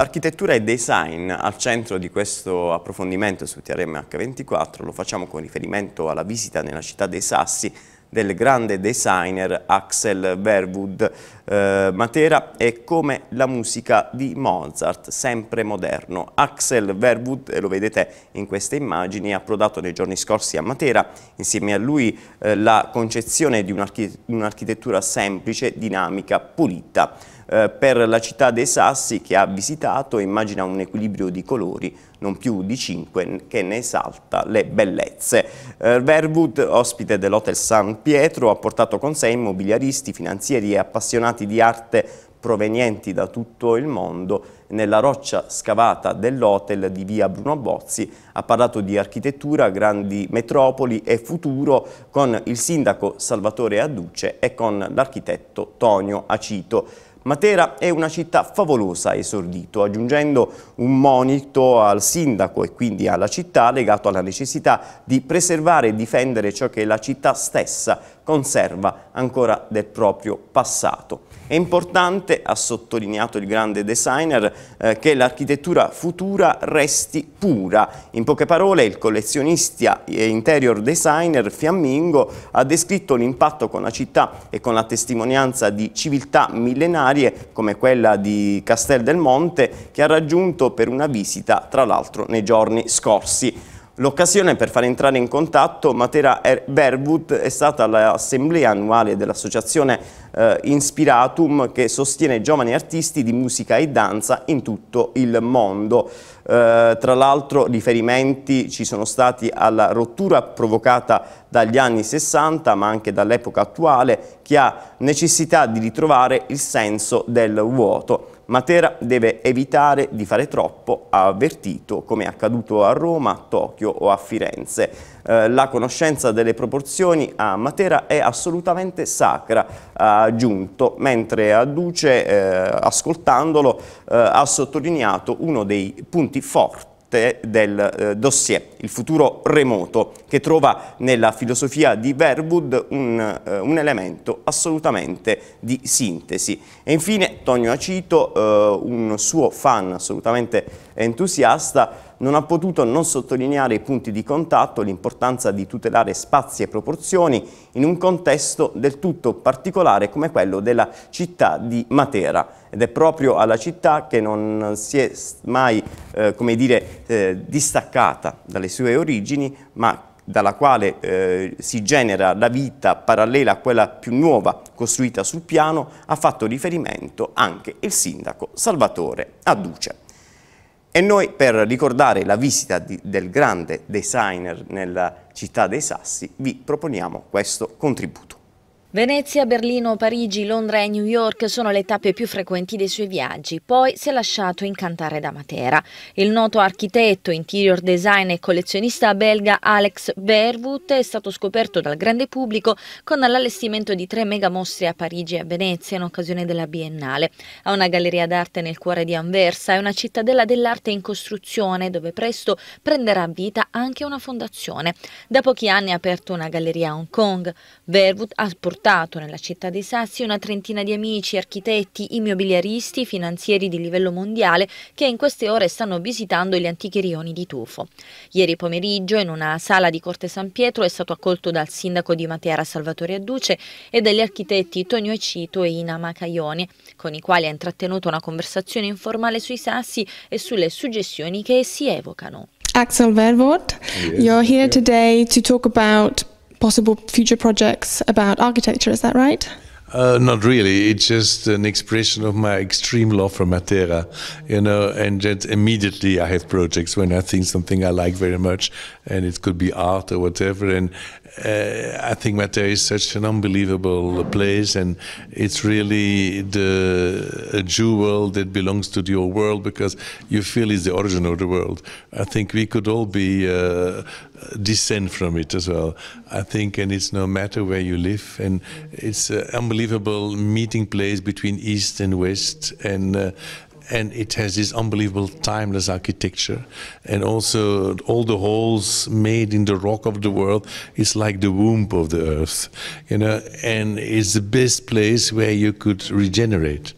Architettura e design al centro di questo approfondimento su TRM h 24 lo facciamo con riferimento alla visita nella città dei Sassi del grande designer Axel Verwood eh, Matera è come la musica di Mozart, sempre moderno. Axel Verwood, lo vedete in queste immagini, ha approdato nei giorni scorsi a Matera, insieme a lui eh, la concezione di un'architettura semplice, dinamica, pulita. Eh, per la città dei Sassi che ha visitato e immagina un equilibrio di colori non più di 5 che ne esalta le bellezze. Eh, Verwood, ospite dell'Hotel San Pietro, ha portato con sé immobiliaristi, finanzieri e appassionati di arte provenienti da tutto il mondo nella roccia scavata dell'hotel di via Bruno Bozzi. Ha parlato di architettura, grandi metropoli e futuro con il sindaco Salvatore Adduce e con l'architetto Tonio Acito. Matera è una città favolosa, esordito, aggiungendo un monito al sindaco e quindi alla città legato alla necessità di preservare e difendere ciò che la città stessa conserva ancora del proprio passato. È importante, ha sottolineato il grande designer, eh, che l'architettura futura resti pura. In poche parole il collezionista e interior designer fiammingo ha descritto l'impatto con la città e con la testimonianza di civiltà millenarie come quella di Castel del Monte che ha raggiunto per una visita tra l'altro nei giorni scorsi. L'occasione per far entrare in contatto Matera Verwood è stata l'assemblea annuale dell'associazione eh, Inspiratum che sostiene giovani artisti di musica e danza in tutto il mondo. Eh, tra l'altro riferimenti ci sono stati alla rottura provocata dagli anni 60 ma anche dall'epoca attuale che ha necessità di ritrovare il senso del vuoto. Matera deve evitare di fare troppo, ha avvertito, come è accaduto a Roma, Tokyo o a Firenze. Eh, la conoscenza delle proporzioni a Matera è assolutamente sacra, ha aggiunto, mentre a Duce, eh, ascoltandolo, eh, ha sottolineato uno dei punti forti del eh, dossier, il futuro remoto che trova nella filosofia di Verwood un, eh, un elemento assolutamente di sintesi. E infine Tonio Acito, eh, un suo fan assolutamente entusiasta, non ha potuto non sottolineare i punti di contatto, l'importanza di tutelare spazi e proporzioni in un contesto del tutto particolare come quello della città di Matera. Ed è proprio alla città che non si è mai, eh, come dire, eh, distaccata dalle sue origini, ma dalla quale eh, si genera la vita parallela a quella più nuova costruita sul piano, ha fatto riferimento anche il sindaco Salvatore Adduce. E noi per ricordare la visita di, del grande designer nella città dei Sassi vi proponiamo questo contributo. Venezia, Berlino, Parigi, Londra e New York sono le tappe più frequenti dei suoi viaggi, poi si è lasciato incantare da Matera. Il noto architetto, interior design e collezionista belga Alex Verwood è stato scoperto dal grande pubblico con l'allestimento di tre megamostre a Parigi e a Venezia in occasione della Biennale. Ha una galleria d'arte nel cuore di Anversa e una cittadella dell'arte in costruzione dove presto prenderà vita anche una fondazione. Da pochi anni ha aperto una galleria a Hong Kong. Verwood ha portato portato nella città dei Sassi una trentina di amici, architetti, immobiliaristi, finanzieri di livello mondiale che in queste ore stanno visitando gli antichi rioni di Tufo. Ieri pomeriggio in una sala di Corte San Pietro è stato accolto dal sindaco di Matera Salvatore Adduce e dagli architetti Tonio Ecito e Ina Macaione, con i quali ha intrattenuto una conversazione informale sui Sassi e sulle suggestioni che essi evocano. Axel Verwoerd, you're here today to talk about possible future projects about architecture, is that right? Uh, not really. It's just an expression of my extreme love for Matera, you know. And just immediately, I have projects when I think something I like very much, and it could be art or whatever. And uh, I think Mater is such an unbelievable place, and it's really the a jewel that belongs to the world because you feel it's the origin of the world. I think we could all be uh, descend from it as well. I think, and it's no matter where you live, and it's an unbelievable meeting place between East and West, and uh, and it has this unbelievable timeless architecture and also all the holes made in the rock of the world is like the womb of the earth you know and it's the best place where you could regenerate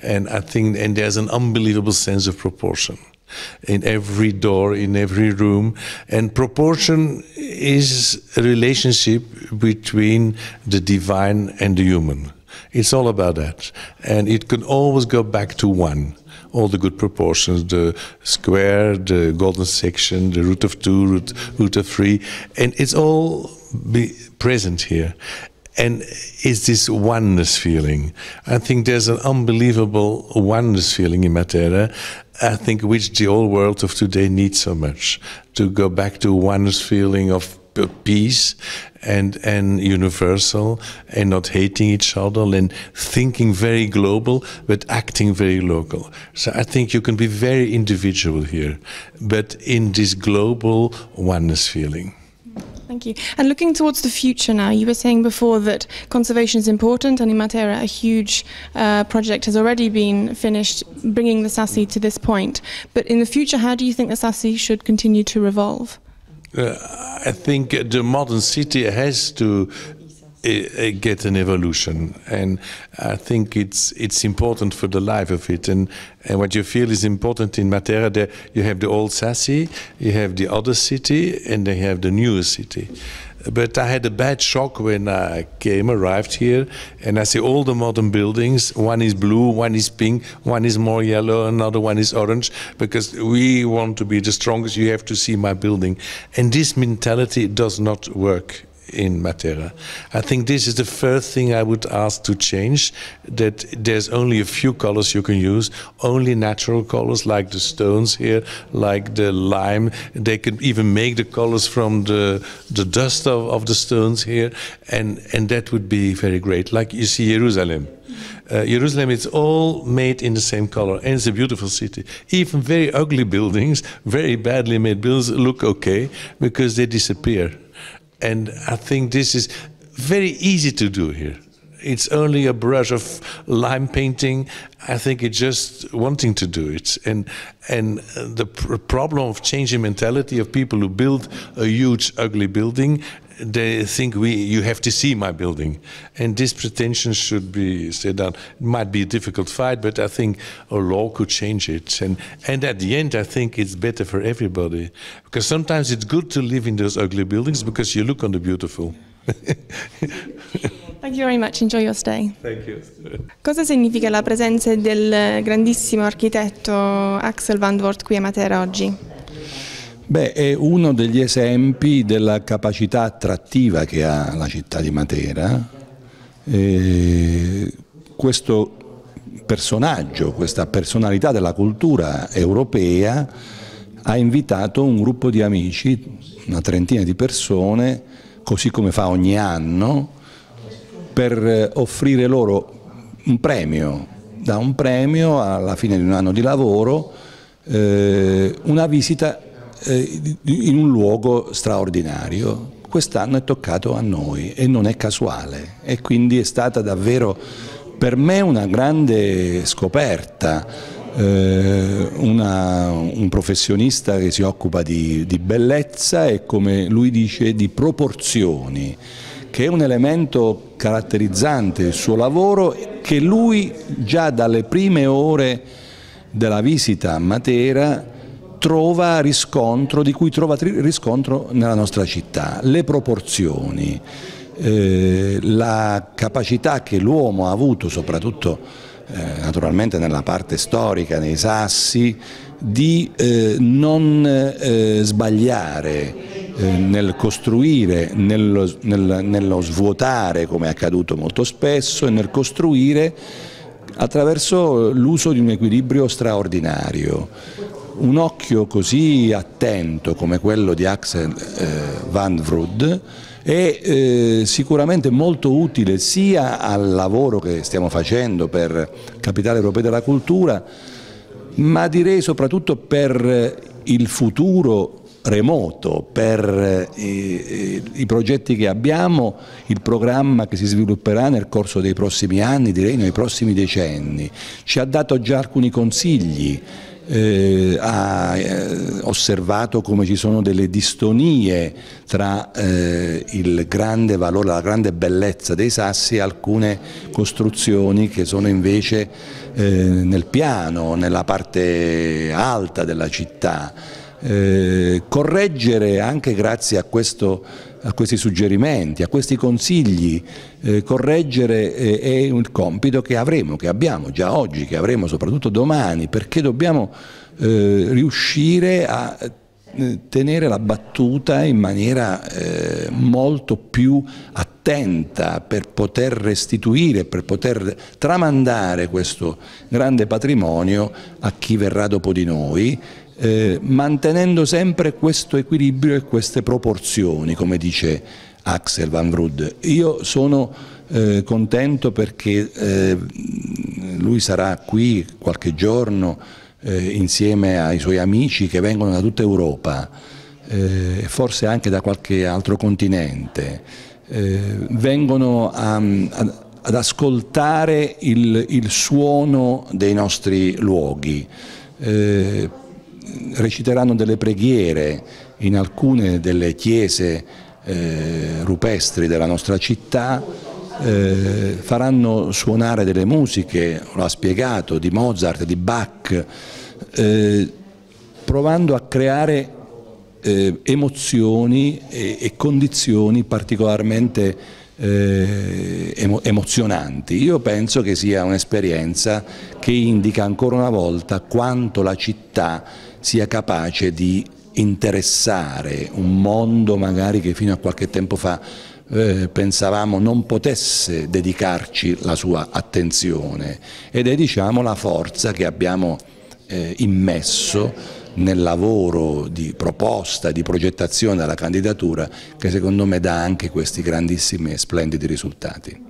and i think and there's an unbelievable sense of proportion in every door, in every room. And proportion is a relationship between the divine and the human. It's all about that. And it can always go back to one all the good proportions, the square, the golden section, the root of two, root, root of three, and it's all present here. And it's this oneness feeling. I think there's an unbelievable oneness feeling in Matera, I think which the old world of today needs so much to go back to one's feeling of peace and and universal and not hating each other and thinking very global but acting very local so i think you can be very individual here but in this global oneness feeling Thank you. And looking towards the future now, you were saying before that conservation is important, and in Matera, a huge uh, project has already been finished bringing the SASI to this point. But in the future, how do you think the SASI should continue to evolve? Uh, I think the modern city has to uh, uh, get an evolution, and I think it's it's important for the life of it. And, and what you feel is important in Matera. That you have the old Sassi, you have the other city, and they have the newer city. But I had a bad shock when I uh, came, arrived here, and I see all the modern buildings. One is blue, one is pink, one is more yellow, another one is orange, because we want to be the strongest. You have to see my building. And this mentality does not work in Matera. I think this is the first thing I would ask to change, that there's only a few colors you can use, only natural colors like the stones here, like the lime. They can even make the colors from the, the dust of, of the stones here, and, and that would be very great, like you see Jerusalem. Mm-hmm. Uh, Jerusalem is all made in the same color, and it's a beautiful city. Even very ugly buildings, very badly made buildings, look okay because they disappear. And I think this is very easy to do here. It's only a brush of lime painting. I think it's just wanting to do it. And, and the pr problem of changing mentality of people who build a huge, ugly building they think we you have to see my building and this pretension should be set down it might be a difficult fight but i think a law could change it and and at the end i think it's better for everybody because sometimes it's good to live in those ugly buildings because you look on the beautiful Thank you very much, enjoy your stay. Thank you. Cosa significa la presenza del eh, grandissimo architetto Axel Van Dort qui a Matera oggi? Beh, è uno degli esempi della capacità attrattiva che ha la città di Matera. E questo personaggio, questa personalità della cultura europea ha invitato un gruppo di amici, una trentina di persone, così come fa ogni anno, per eh, offrire loro un premio, da un premio alla fine di un anno di lavoro, eh, una visita eh, in un luogo straordinario. Quest'anno è toccato a noi e non è casuale e quindi è stata davvero per me una grande scoperta, eh, una, un professionista che si occupa di, di bellezza e come lui dice di proporzioni che è un elemento caratterizzante il suo lavoro che lui già dalle prime ore della visita a Matera trova riscontro, di cui trova riscontro nella nostra città. Le proporzioni, eh, la capacità che l'uomo ha avuto, soprattutto eh, naturalmente nella parte storica, nei sassi, di eh, non eh, sbagliare eh, nel costruire, nello, nel, nello svuotare come è accaduto molto spesso e nel costruire attraverso l'uso di un equilibrio straordinario un occhio così attento come quello di Axel eh, Van Vrood è eh, sicuramente molto utile sia al lavoro che stiamo facendo per Capitale Europea della Cultura, ma direi soprattutto per eh, il futuro remoto, per eh, i progetti che abbiamo, il programma che si svilupperà nel corso dei prossimi anni, direi nei prossimi decenni. Ci ha dato già alcuni consigli eh, ha eh, osservato come ci sono delle distonie tra eh, il grande valore, la grande bellezza dei sassi e alcune costruzioni che sono invece eh, nel piano, nella parte alta della città. Eh, correggere anche grazie a, questo, a, questi suggerimenti, a questi consigli, eh, correggere eh, è un compito che avremo, che abbiamo già oggi, che avremo soprattutto domani, perché dobbiamo eh, riuscire a tenere la battuta in maniera eh, molto più attenta per poter restituire, per poter tramandare questo grande patrimonio a chi verrà dopo di noi, eh, mantenendo sempre questo equilibrio e queste proporzioni, come dice Axel Van Vrud. Io sono eh, contento perché eh, lui sarà qui qualche giorno, eh, insieme ai suoi amici che vengono da tutta Europa eh, forse anche da qualche altro continente, eh, vengono a, a, ad ascoltare il, il, suono dei nostri luoghi. Eh, reciteranno delle preghiere in alcune delle chiese eh, rupestri della nostra città eh, faranno suonare delle musiche, lo ha spiegato, di Mozart, di Bach, eh, provando a creare eh, emozioni e, e, condizioni particolarmente eh, emo emozionanti. Io penso che sia un'esperienza che indica ancora una volta quanto la città sia capace di interessare un mondo magari che fino a qualche tempo fa eh, pensavamo non potesse dedicarci la sua attenzione ed è diciamo la forza che abbiamo eh, immesso nel lavoro di proposta, di progettazione della candidatura che secondo me dà anche questi grandissimi e splendidi risultati.